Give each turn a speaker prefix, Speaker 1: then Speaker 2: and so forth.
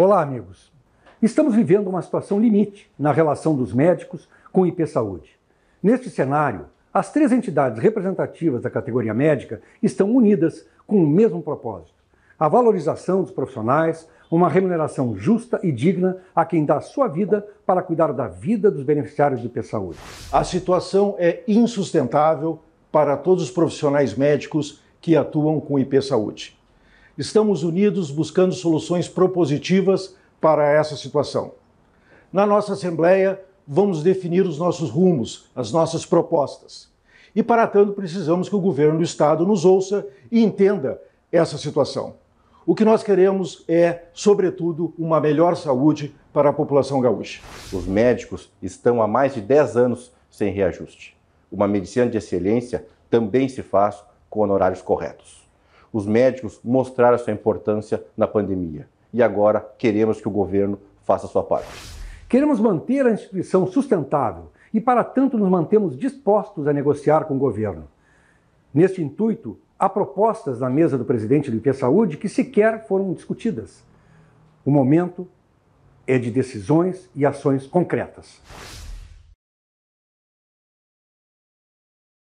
Speaker 1: Olá, amigos. Estamos vivendo uma situação limite na relação dos médicos com o IP Saúde. Neste cenário, as três entidades representativas da categoria médica estão unidas com o mesmo propósito: a valorização dos profissionais, uma remuneração justa e digna a quem dá sua vida para cuidar da vida dos beneficiários do IP
Speaker 2: Saúde. A situação é insustentável para todos os profissionais médicos que atuam com o IP Saúde estamos unidos buscando soluções propositivas para essa situação. Na nossa Assembleia, vamos definir os nossos rumos, as nossas propostas. E para tanto, precisamos que o governo do Estado nos ouça e entenda essa situação. O que nós queremos é, sobretudo,
Speaker 3: uma melhor saúde para a população gaúcha. Os médicos estão há mais de 10 anos sem reajuste. Uma medicina de excelência também se faz com honorários corretos. Os médicos mostraram sua importância na pandemia e agora queremos que o governo faça sua parte. Queremos manter a instituição sustentável
Speaker 1: e, para tanto, nos mantemos dispostos a negociar com o governo. Neste intuito, há propostas na mesa do presidente do IP Saúde que sequer foram discutidas. O momento é de decisões e ações concretas.